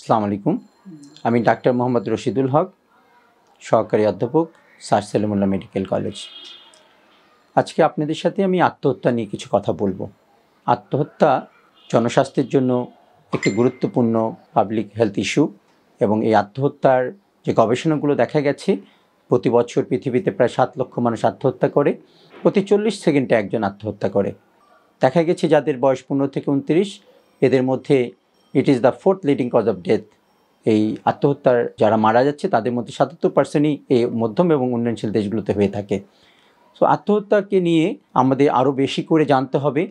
সালাম আলাইকুম আমি ডাক্তার মোহাম্মদ রশিদুল হক সহকারী অধ্যাপক সার সেলিমুল্লা মেডিকেল কলেজ আজকে আপনাদের সাথে আমি আত্মহত্যা নিয়ে কিছু কথা বলবো আত্মহত্যা জনস্বাস্থ্যের জন্য একটি গুরুত্বপূর্ণ পাবলিক হেলথ ইস্যু এবং এই আত্মহত্যার যে গবেষণাগুলো দেখা গেছে প্রতি বছর পৃথিবীতে প্রায় সাত লক্ষ মানুষ আত্মহত্যা করে প্রতি চল্লিশ সেকেন্ডে একজন আত্মহত্যা করে দেখা গেছে যাদের বয়স পনেরো থেকে উনত্রিশ এদের মধ্যে it is the fourth leading cause of death এই আত্মহত্যার যারা মারা যাচ্ছে তাদের মধ্যে সাতাত্তর পার্সেন্টই এই মধ্যম এবং উন্নয়নশীল দেশগুলোতে হয়ে থাকে সো আত্মহত্যাকে নিয়ে আমাদের আরও বেশি করে জানতে হবে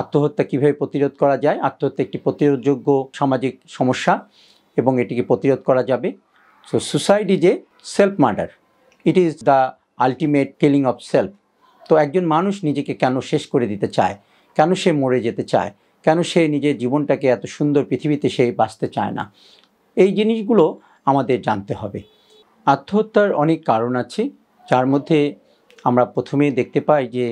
আত্মহত্যা কীভাবে প্রতিরোধ করা যায় আত্মহত্যা একটি প্রতিরোধযোগ্য সামাজিক সমস্যা এবং এটিকে প্রতিরোধ করা যাবে so suicide is a self murder it is the ultimate killing of self তো একজন মানুষ নিজেকে কেন শেষ করে দিতে চায় কেন সে মরে যেতে চায় কেন সে নিজের জীবনটাকে এত সুন্দর পৃথিবীতে সে বাঁচতে চায় না এই জিনিসগুলো আমাদের জানতে হবে আত্মহত্যার অনেক কারণ আছে যার মধ্যে আমরা প্রথমে দেখতে পাই যে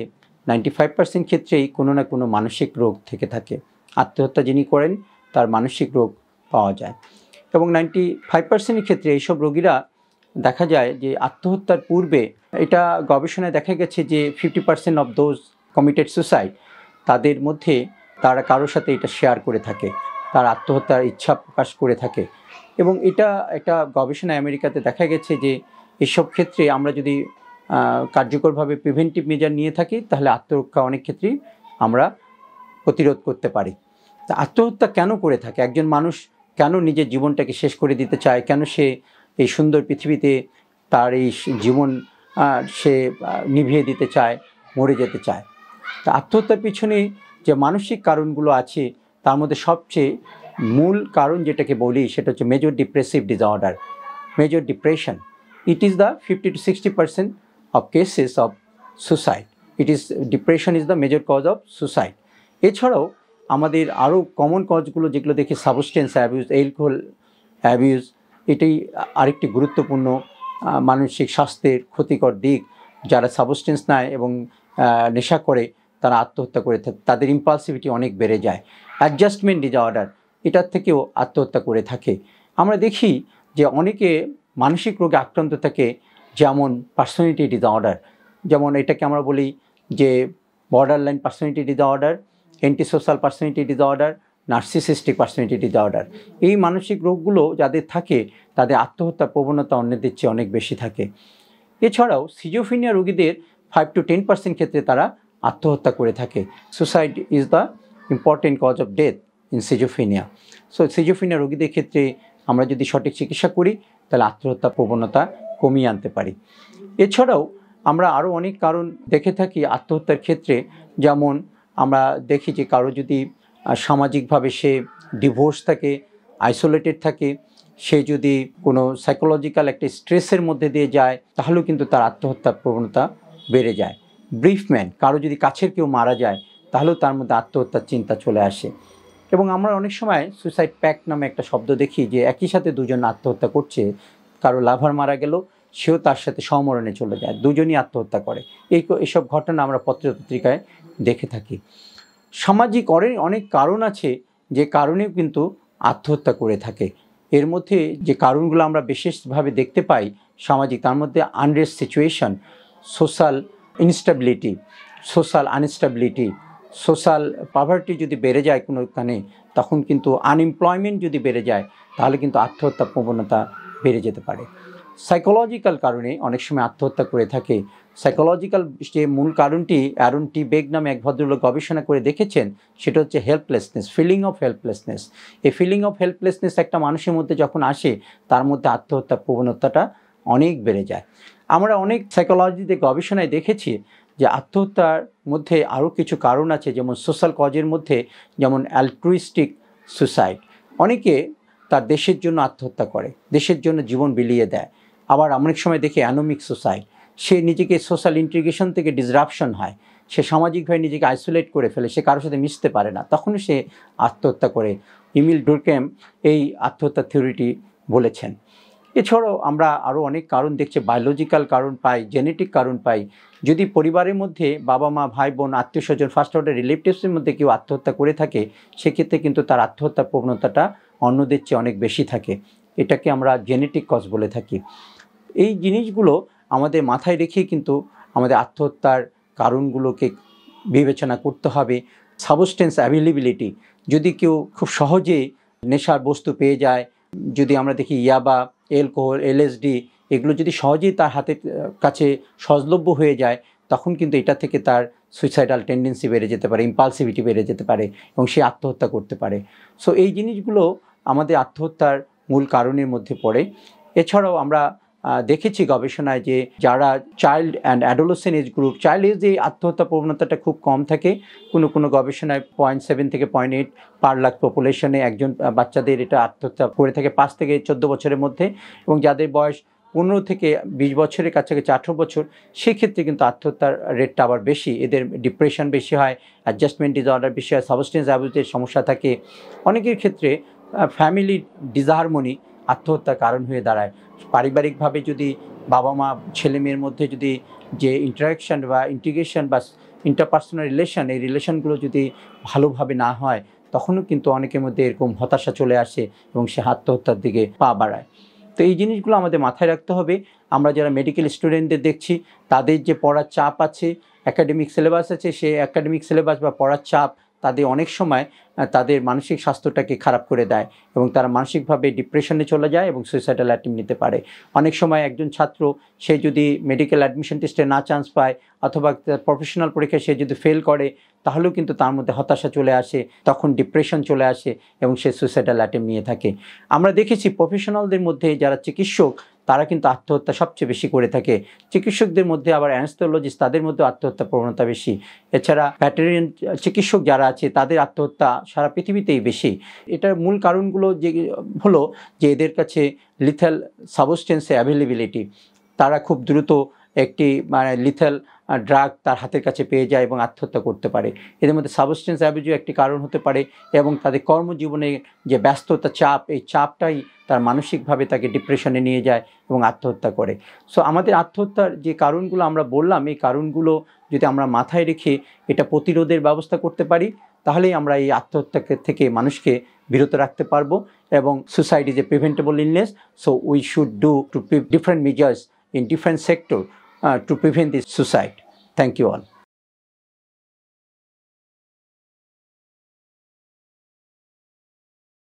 নাইনটি ফাইভ পার্সেন্ট ক্ষেত্রেই কোনো না কোনো মানসিক রোগ থেকে থাকে আত্মহত্যা যিনি করেন তার মানসিক রোগ পাওয়া যায় এবং নাইনটি ফাইভ পার্সেন্টের ক্ষেত্রে এইসব রোগীরা দেখা যায় যে আত্মহত্যার পূর্বে এটা গবেষণায় দেখা গেছে যে fifty percent of those committed suicide তাদের মধ্যে তারা কারোর সাথে এটা শেয়ার করে থাকে তার আত্মহত্যার ইচ্ছা প্রকাশ করে থাকে এবং এটা একটা গবেষণা আমেরিকাতে দেখা গেছে যে এসব ক্ষেত্রে আমরা যদি কার্যকরভাবে প্রিভেন্টিভ মেজার নিয়ে থাকি তাহলে আত্মরক্ষা অনেক ক্ষেত্রেই আমরা প্রতিরোধ করতে পারি তা আত্মহত্যা কেন করে থাকে একজন মানুষ কেন নিজের জীবনটাকে শেষ করে দিতে চায় কেন সে এই সুন্দর পৃথিবীতে তার এই জীবন সে নিভিয়ে দিতে চায় মরে যেতে চায় তা আত্মহত্যার পিছনে যে মানসিক কারণগুলো আছে তার মধ্যে সবচেয়ে মূল কারণ যেটাকে বলি সেটা হচ্ছে major depressive disorder major depression it is the fifty to sixty percent of cases of suicide it is depression is the major cause of suicide এছাড়াও আমাদের আরও কমন কজগুলো যেগুলো দেখি সাবস্টেন্স অ্যাবিউজ এলকোহল অ্যাবিউজ এটাই আরেকটি গুরুত্বপূর্ণ মানসিক স্বাস্থ্যের ক্ষতিকর দিক যারা সাবস্টেন্স নেয় এবং নেশা করে তারা আত্মহত্যা করে থাকে তাদের ইম্পালসিভিটি অনেক বেড়ে যায় অ্যাডজাস্টমেন্ট ডিজঅর্ডার এটার থেকেও আত্মহত্যা করে থাকে আমরা দেখি যে অনেকে মানসিক রোগে আক্রান্ত থাকে যেমন পার্সোনালিটি ডিজঅর্ডার যেমন এটাকে আমরা বলি যে borderline personality disorder antisocial personality disorder narcissistic personality disorder এই মানসিক রোগগুলো যাদের থাকে তাদের আত্মহত্যার প্রবণতা অন্যদের চেয়ে অনেক বেশি থাকে এছাড়াও সিজোফিনিয়া রোগীদের ফাইভ টু টেন পার্সেন্ট ক্ষেত্রে তারা আত্মহত্যা করে থাকে suicide is the important cause of death in schizophrenia so schizophrenia রোগীদের ক্ষেত্রে আমরা যদি সঠিক চিকিৎসা করি তাহলে আত্মহত্যা প্রবণতা কমিয়ে আনতে পারি এছাড়াও আমরা আরও অনেক কারণ দেখে থাকি আত্মহত্যার ক্ষেত্রে যেমন আমরা দেখি যে কারো যদি সামাজিকভাবে সে ডিভোর্স থাকে আইসোলেটেড থাকে সে যদি কোনো সাইকোলজিক্যাল একটা স্ট্রেসের মধ্যে দিয়ে যায় তাহলেও কিন্তু তার আত্মহত্যার প্রবণতা বেড়ে যায় ব্রিফম্যান কারো যদি কাছের কেউ মারা যায় তাহলেও তার মধ্যে আত্মহত্যার চিন্তা চলে আসে এবং আমরা অনেক সময় সুইসাইড প্যাক নামে একটা শব্দ দেখি যে একই সাথে দুজন আত্মহত্যা করছে কারো লাভার মারা গেল সেও তার সাথে সমরণে চলে যায় দুজনই আত্মহত্যা করে এই এসব ঘটনা আমরা পত্রপত্রিকায় দেখে থাকি সামাজিক অনেক কারণ আছে যে কারণেও কিন্তু আত্মহত্যা করে থাকে এর মধ্যে যে কারণগুলো আমরা বিশেষভাবে দেখতে পাই সামাজিক তার মধ্যে unrest situation social instability social unstability social poverty যদি বেড়ে যায় কোনোখানে তখন কিন্তু আনএমপ্লয়মেন্ট যদি বেড়ে যায় তাহলে কিন্তু আত্মহত্যা প্রবণতা বেড়ে যেতে পারে সাইকোলজিক্যাল কারণে অনেক সময় আত্মহত্যা করে থাকে সাইকোলজিক্যাল যে মূল কারণটি অ্যারুন টি বেগ নামে এক ভদ্রলোক গবেষণা করে দেখেছেন সেটা হচ্ছে হেল্পলেসনেস ফিলিং অফ হেল্পলেসনেস এই ফিলিং অফ হেল্পলেসনেস একটা মানুষের মধ্যে যখন আসে তার মধ্যে আত্মহত্যা প্রবণতাটা অনেক বেড়ে যায় আমরা অনেক সাইকোলজিতে গবেষণায় দেখেছি যে আত্মহত্যার মধ্যে আরও কিছু কারণ আছে যেমন সোশ্যাল কজের মধ্যে যেমন অ্যালট্রুইস্টিক সুসাইড অনেকে তার দেশের জন্য আত্মহত্যা করে দেশের জন্য জীবন বিলিয়ে দেয় আবার অনেক সময় দেখে অ্যানোমিক সোসাইড সে নিজেকে সোশ্যাল ইন্টিগ্রেশন থেকে ডিসরাপশন হয় সে সামাজিকভাবে নিজেকে আইসোলেট করে ফেলে সে কারোর সাথে মিশতে পারে না তখন সে আত্মহত্যা করে ইমিল ডুরকেম এই আত্মহত্যা থিওরিটি বলেছেন এছাড়াও আমরা আরও অনেক কারণ দেখছি বায়োলজিক্যাল কারণ পাই জেনেটিক কারণ পাই যদি পরিবারের মধ্যে বাবা মা ভাই বোন আত্মীয় স্বজন ফার্স্ট অর্ডার রিলেটিভসের মধ্যে কেউ আত্মহত্যা করে থাকে সেক্ষেত্রে কিন্তু তার আত্মহত্যার প্রবণতাটা অন্যদের চেয়ে অনেক বেশি থাকে এটাকে আমরা জেনেটিক কজ বলে থাকি এই জিনিসগুলো আমাদের মাথায় রেখে কিন্তু আমাদের আত্মহত্যার কারণগুলোকে বিবেচনা করতে হবে সাবস্টেন্স অ্যাভেলেবিলিটি যদি কেউ খুব সহজে নেশার বস্তু পেয়ে যায় যদি আমরা দেখি ইয়াবা অ্যালকোহল এলএসডি এগুলো যদি সহজেই তার হাতে কাছে সহজলভ্য হয়ে যায় তখন কিন্তু এটা থেকে তার সুইসাইডাল টেন্ডেন্সি বেড়ে যেতে পারে ইম্পালসিভিটি বেড়ে যেতে পারে এবং সে আত্মহত্যা করতে পারে সো এই জিনিসগুলো আমাদের আত্মহত্যার মূল কারণের মধ্যে পড়ে এছাড়াও আমরা দেখেছি গবেষণায় যে যারা child and adolescent age group child age এই আত্মহত্যা প্রবণতাটা খুব কম থাকে কোনো কোনো গবেষণায় পয়েন্ট সেভেন থেকে পয়েন্ট এইট পার লাখ পপুলেশনে একজন বাচ্চাদের এটা আত্মহত্যা করে থাকে পাঁচ থেকে চোদ্দো বছরের মধ্যে এবং যাদের বয়স পনেরো থেকে বিশ বছরের কাছাকাছি আঠেরো বছর সেক্ষেত্রে কিন্তু আত্মহত্যার রেটটা আবার বেশি এদের ডিপ্রেশন বেশি হয় অ্যাডজাস্টমেন্ট ডিসঅর্ডার বেশি হয় সাবস্টেন্স অ্যাবিউজের সমস্যা থাকে অনেকের ক্ষেত্রে ফ্যামিলি ডিজাহারমনি আত্মহত্যার কারণ হয়ে দাঁড়ায় পারিবারিকভাবে যদি বাবা মা ছেলে মেয়ের মধ্যে যদি যে ইন্টারাকশান বা ইন্টিগ্রেশন বা ইন্টারপার্সোনাল রিলেশন এই রিলেশনগুলো যদি ভালোভাবে না হয় তখনও কিন্তু অনেকের মধ্যে এরকম হতাশা চলে আসে এবং সে আত্মহত্যার দিকে পা বাড়ায় তো এই জিনিসগুলো আমাদের মাথায় রাখতে হবে আমরা যারা মেডিকেল স্টুডেন্টদের দেখছি তাদের যে পড়ার চাপ আছে অ্যাকাডেমিক সিলেবাস আছে সে অ্যাকাডেমিক সিলেবাস বা পড়ার চাপ তাদের অনেক সময় তাদের মানসিক স্বাস্থ্যটাকে খারাপ করে দেয় এবং তারা মানসিকভাবে ডিপ্রেশনে চলে যায় এবং সুইসাইডাল অ্যাটেম্প নিতে পারে অনেক সময় একজন ছাত্র সে যদি মেডিকেল অ্যাডমিশন টেস্টে না চান্স পায় অথবা তার প্রফেশনাল পরীক্ষায় সে যদি ফেল করে তাহলেও কিন্তু তার মধ্যে হতাশা চলে আসে তখন ডিপ্রেশন চলে আসে এবং সে সুইসাইডাল অ্যাটেম্প নিয়ে থাকে আমরা দেখেছি প্রফেশনালদের মধ্যে যারা চিকিৎসক তারা কিন্তু আত্মহত্যা সবচেয়ে বেশি করে থাকে চিকিৎসকদের মধ্যে আবার অ্যানাস্থোলজিস্ট তাদের মধ্যে আত্মহত্যা প্রবণতা বেশি এছাড়া ভ্যাটেরিয়ান চিকিৎসক যারা আছে তাদের আত্মহত্যা সারা পৃথিবীতেই বেশি এটার মূল কারণগুলো যে হলো যে এদের কাছে লিথাল সাবস্টেন্সে অ্যাভেলেবিলিটি তারা খুব দ্রুত একটি মানে লিথেল ড্রাগ তার হাতের কাছে পেয়ে যায় এবং আত্মহত্যা করতে পারে এদের মধ্যে সাবস্টেন্স অ্যাবিজও একটি কারণ হতে পারে এবং তাদের কর্মজীবনে যে ব্যস্ততা চাপ এই চাপটাই তার মানসিকভাবে তাকে ডিপ্রেশনে নিয়ে যায় এবং আত্মহত্যা করে সো আমাদের আত্মহত্যার যে কারণগুলো আমরা বললাম এই কারণগুলো যদি আমরা মাথায় রেখে এটা প্রতিরোধের ব্যবস্থা করতে পারি তাহলেই আমরা এই আত্মহত্যাকে থেকে মানুষকে বিরত রাখতে পারবো এবং suicide is a preventable illness so we should do two different measures in different sector uh, to prevent this suicide. Thank you all.